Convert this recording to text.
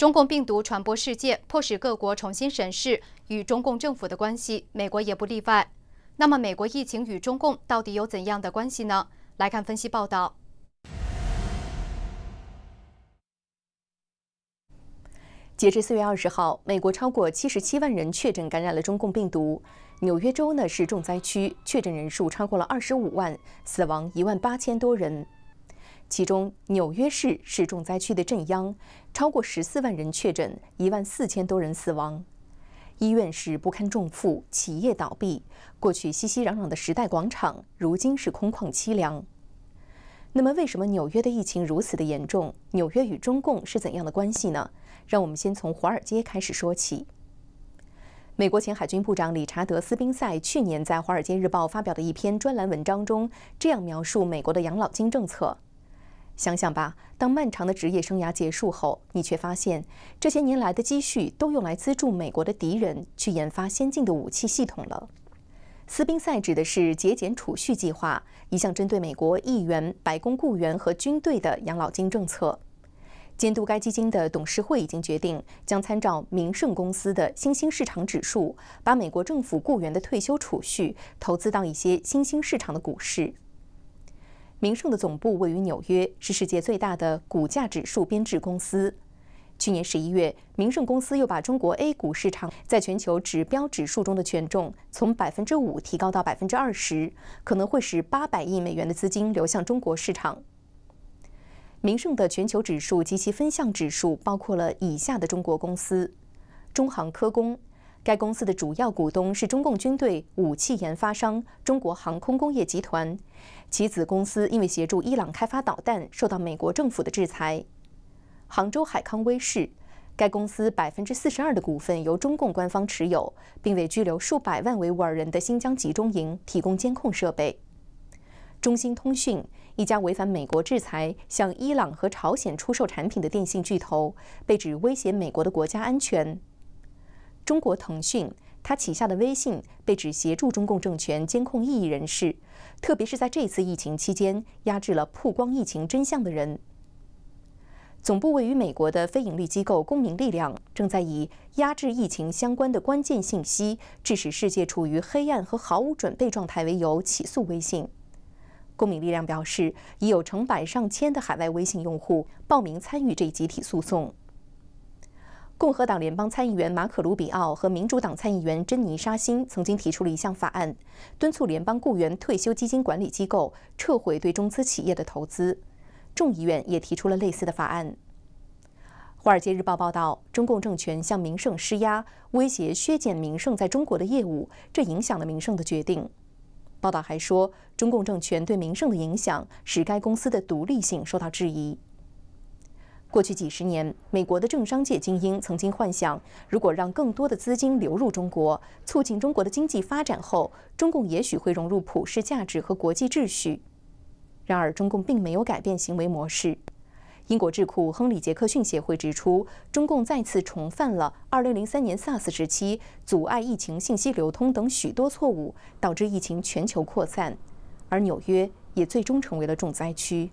中共病毒传播事件迫使各国重新审视与中共政府的关系，美国也不例外。那么，美国疫情与中共到底有怎样的关系呢？来看分析报道。截至四月二十号，美国超过七十七万人确诊感染了中共病毒，纽约州呢是重灾区，确诊人数超过了二十五万，死亡一万八千多人。其中，纽约市是重灾区的镇央，超过十四万人确诊，一万四千多人死亡，医院是不堪重负，企业倒闭。过去熙熙攘攘的时代广场，如今是空旷凄凉。那么，为什么纽约的疫情如此的严重？纽约与中共是怎样的关系呢？让我们先从华尔街开始说起。美国前海军部长理查德·斯宾塞去年在《华尔街日报》发表的一篇专栏文章中，这样描述美国的养老金政策。想想吧，当漫长的职业生涯结束后，你却发现这些年来的积蓄都用来资助美国的敌人去研发先进的武器系统了。斯宾塞指的是节俭储蓄计划，一项针对美国议员、白宫雇员和军队的养老金政策。监督该基金的董事会已经决定，将参照明晟公司的新兴市场指数，把美国政府雇员的退休储蓄投资到一些新兴市场的股市。明晟的总部位于纽约，是世界最大的股价指数编制公司。去年十一月，明晟公司又把中国 A 股市场在全球指标指数中的权重从百分之五提高到百分之二十，可能会使八百亿美元的资金流向中国市场。明晟的全球指数及其分项指数包括了以下的中国公司：中航科工。该公司的主要股东是中共军队武器研发商中国航空工业集团，其子公司因为协助伊朗开发导弹受到美国政府的制裁。杭州海康威视，该公司百分之四十二的股份由中共官方持有，并为拘留数百万维吾尔人的新疆集中营提供监控设备。中兴通讯，一家违反美国制裁、向伊朗和朝鲜出售产品的电信巨头，被指威胁美国的国家安全。中国腾讯，它旗下的微信被指协助中共政权监控异议人士，特别是在这次疫情期间，压制了曝光疫情真相的人。总部位于美国的非营利机构公民力量正在以压制疫情相关的关键信息，致使世界处于黑暗和毫无准备状态为由起诉微信。公民力量表示，已有成百上千的海外微信用户报名参与这一集体诉讼。共和党联邦参议员马可·卢比奥和民主党参议员珍妮·沙辛曾经提出了一项法案，敦促联邦雇员退休基金管理机构撤回对中资企业的投资。众议院也提出了类似的法案。《华尔街日报》报道，中共政权向名胜施压，威胁削减名胜在中国的业务，这影响了名胜的决定。报道还说，中共政权对名胜的影响使该公司的独立性受到质疑。过去几十年，美国的政商界精英曾经幻想，如果让更多的资金流入中国，促进中国的经济发展后，中共也许会融入普世价值和国际秩序。然而，中共并没有改变行为模式。英国智库亨利·杰克逊协会指出，中共再次重犯了2003年 SARS 时期阻碍疫情信息流通等许多错误，导致疫情全球扩散，而纽约也最终成为了重灾区。